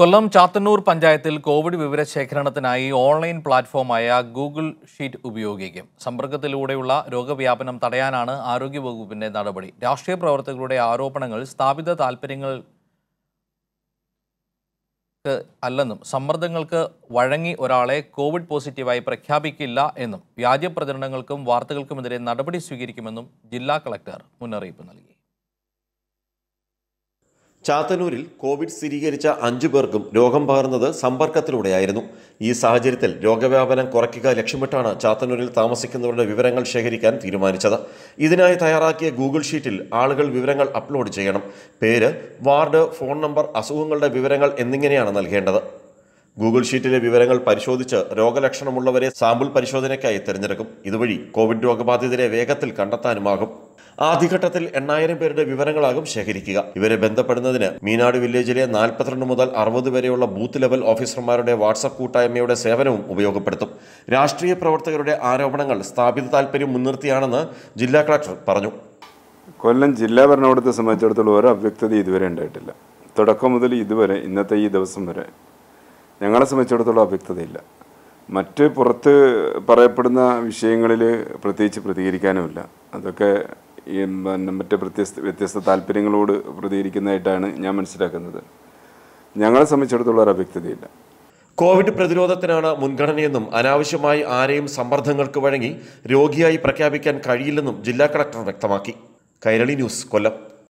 കൊല്ലം ചാത്തന്നൂർ പഞ്ചായത്തിൽ കോവിഡ് വിവരശേഖരണത്തിനായി ഓൺലൈൻ പ്ലാറ്റ്ഫോമായ ഗൂഗിൾ ഷീറ്റ് ഉപയോഗിക്കും സമ്പർക്കത്തിലൂടെയുള്ള രോഗവ്യാപനം തടയാനാണ് ആരോഗ്യവകുപ്പിന്റെ നടപടി രാഷ്ട്രീയ പ്രവർത്തകരുടെ ആരോപണങ്ങൾ സ്ഥാപിത താൽപ്പര്യങ്ങൾ അല്ലെന്നും സമ്മർദ്ദങ്ങൾക്ക് വഴങ്ങി ഒരാളെ കോവിഡ് പോസിറ്റീവായി പ്രഖ്യാപിക്കില്ല എന്നും വ്യാജ പ്രചരണങ്ങൾക്കും വാർത്തകൾക്കുമെതിരെ നടപടി സ്വീകരിക്കുമെന്നും ജില്ലാ കളക്ടർ മുന്നറിയിപ്പ് നൽകി ചാത്തന്നൂരിൽ കോവിഡ് സ്ഥിരീകരിച്ച അഞ്ചു പേർക്കും രോഗം പകർന്നത് സമ്പർക്കത്തിലൂടെയായിരുന്നു ഈ സാഹചര്യത്തിൽ രോഗവ്യാപനം കുറയ്ക്കുക ലക്ഷ്യമിട്ടാണ് ചാത്തന്നൂരിൽ താമസിക്കുന്നവരുടെ വിവരങ്ങൾ ശേഖരിക്കാൻ തീരുമാനിച്ചത് ഇതിനായി തയ്യാറാക്കിയ ഗൂഗിൾ ഷീറ്റിൽ ആളുകൾ വിവരങ്ങൾ അപ്ലോഡ് ചെയ്യണം പേര് വാർഡ് ഫോൺ നമ്പർ അസുഖങ്ങളുടെ വിവരങ്ങൾ എന്നിങ്ങനെയാണ് നൽകേണ്ടത് ഗൂഗിൾ ഷീറ്റിലെ വിവരങ്ങൾ പരിശോധിച്ച് രോഗലക്ഷണമുള്ളവരെ സാമ്പിൾ പരിശോധനയ്ക്കായി തിരഞ്ഞെടുക്കും ഇതുവഴി കോവിഡ് രോഗബാധിതരെ വേഗത്തിൽ കണ്ടെത്താനുമാകും ആദ്യഘട്ടത്തിൽ എണ്ണായിരം പേരുടെ വിവരങ്ങളാകും ശേഖരിക്കുക ഇവരെ ബന്ധപ്പെടുന്നതിന് മീനാട് വില്ലേജിലെ നാൽപ്പത്തിരണ്ട് മുതൽ അറുപത് വരെയുള്ള ബൂത്ത് ലെവൽ ഓഫീസർമാരുടെ വാട്സപ്പ് കൂട്ടായ്മയുടെ സേവനവും ഉപയോഗപ്പെടുത്തും രാഷ്ട്രീയ പ്രവർത്തകരുടെ ആരോപണങ്ങൾ സ്ഥാപിത താൽപര്യം മുൻനിർത്തിയാണെന്ന് ജില്ലാ കളക്ടർ പറഞ്ഞു കൊല്ലം ജില്ലാ ഭരണകൂടത്തെ സംബന്ധിച്ചിടത്തോളം ഒരു അവ്യക്തത ഇതുവരെ ഉണ്ടായിട്ടില്ല തുടക്കം മുതൽ ഇതുവരെ ഇന്നത്തെ ഈ ദിവസം വരെ ഞങ്ങളെ സംബന്ധിച്ചിടത്തോളം അവ്യക്തതയില്ല മറ്റ് പുറത്ത് പറയപ്പെടുന്ന വിഷയങ്ങളിൽ പ്രത്യേകിച്ച് പ്രതികരിക്കാനുമില്ല അതൊക്കെ പിന്നെ മറ്റ് വ്യത്യസ്ത വ്യത്യസ്ത താല്പര്യങ്ങളോട് പ്രതികരിക്കുന്നതായിട്ടാണ് ഞാൻ മനസ്സിലാക്കുന്നത് ഞങ്ങളെ സംബന്ധിച്ചിടത്തോളം ഒരു അവ്യക്തതയില്ല കോവിഡ് പ്രതിരോധത്തിനാണ് മുൻഗണനയെന്നും അനാവശ്യമായി ആരെയും സമ്മർദ്ദങ്ങൾക്ക് വഴങ്ങി രോഗിയായി പ്രഖ്യാപിക്കാൻ കഴിയില്ലെന്നും ജില്ലാ കളക്ടർ വ്യക്തമാക്കി കൈരളി ന്യൂസ് കൊല്ലം